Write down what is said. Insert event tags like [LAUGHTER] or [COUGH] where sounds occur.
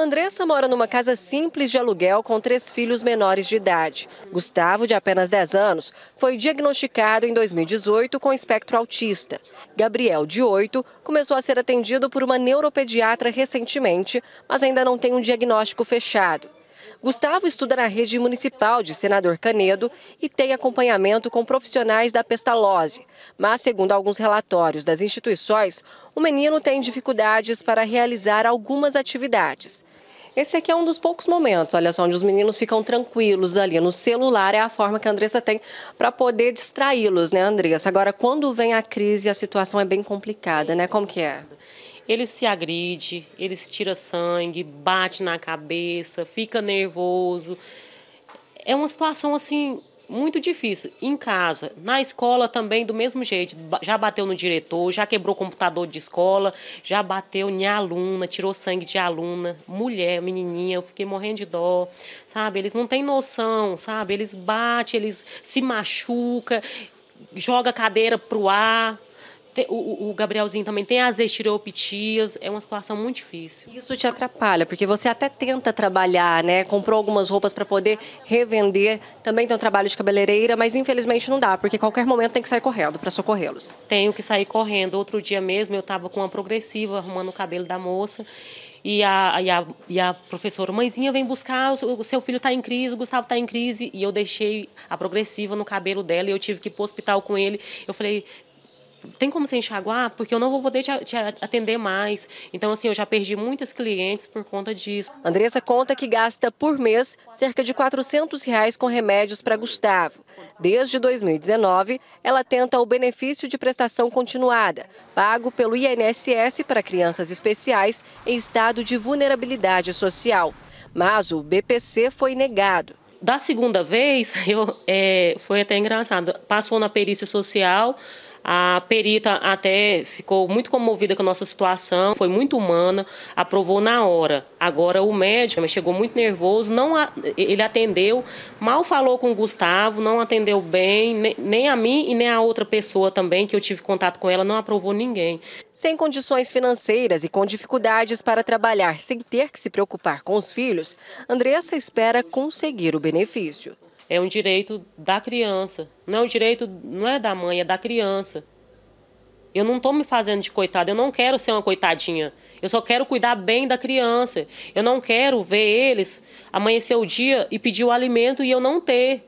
Andressa mora numa casa simples de aluguel com três filhos menores de idade. Gustavo, de apenas 10 anos, foi diagnosticado em 2018 com espectro autista. Gabriel, de 8, começou a ser atendido por uma neuropediatra recentemente, mas ainda não tem um diagnóstico fechado. Gustavo estuda na rede municipal de Senador Canedo e tem acompanhamento com profissionais da pestalose. Mas, segundo alguns relatórios das instituições, o menino tem dificuldades para realizar algumas atividades. Esse aqui é um dos poucos momentos, olha só, onde os meninos ficam tranquilos ali no celular, é a forma que a Andressa tem para poder distraí-los, né, Andressa? Agora, quando vem a crise, a situação é bem complicada, né? Como que é? Ele se agride, ele se tira sangue, bate na cabeça, fica nervoso. É uma situação assim muito difícil. Em casa, na escola também, do mesmo jeito. Já bateu no diretor, já quebrou computador de escola, já bateu em aluna, tirou sangue de aluna, mulher, menininha. Eu fiquei morrendo de dó, sabe? Eles não têm noção, sabe? Eles batem, eles se machucam, joga a cadeira pro ar o, o Gabrielzinho também tem as estiropitias, é uma situação muito difícil. Isso te atrapalha, porque você até tenta trabalhar, né? Comprou algumas roupas para poder revender, também tem um trabalho de cabeleireira, mas infelizmente não dá, porque qualquer momento tem que sair correndo para socorrê-los. Tenho que sair correndo. Outro dia mesmo eu estava com uma progressiva arrumando o cabelo da moça e a, e a, e a professora, mãezinha, vem buscar, o seu filho está em crise, o Gustavo está em crise. E eu deixei a progressiva no cabelo dela e eu tive que ir para o hospital com ele. Eu falei, tem como você enxaguar? Porque eu não vou poder te, te atender mais. Então, assim, eu já perdi muitas clientes por conta disso. Andressa conta que gasta por mês cerca de 400 reais com remédios para Gustavo. Desde 2019, ela tenta o benefício de prestação continuada, pago pelo INSS para crianças especiais em estado de vulnerabilidade social. Mas o BPC foi negado. Da segunda vez, [LAUGHS] eu, é, foi até engraçado. Passou na perícia social, a perita até ficou muito comovida com a nossa situação, foi muito humana, aprovou na hora. Agora o médico chegou muito nervoso, não a, ele atendeu, mal falou com o Gustavo, não atendeu bem, nem, nem a mim e nem a outra pessoa também que eu tive contato com ela, não aprovou ninguém. Sem condições financeiras e com dificuldades para trabalhar sem ter que se preocupar com os filhos, Andressa espera conseguir o benefício. É um direito da criança. Não é um direito, não é da mãe, é da criança. Eu não estou me fazendo de coitada, eu não quero ser uma coitadinha. Eu só quero cuidar bem da criança. Eu não quero ver eles amanhecer o dia e pedir o alimento e eu não ter.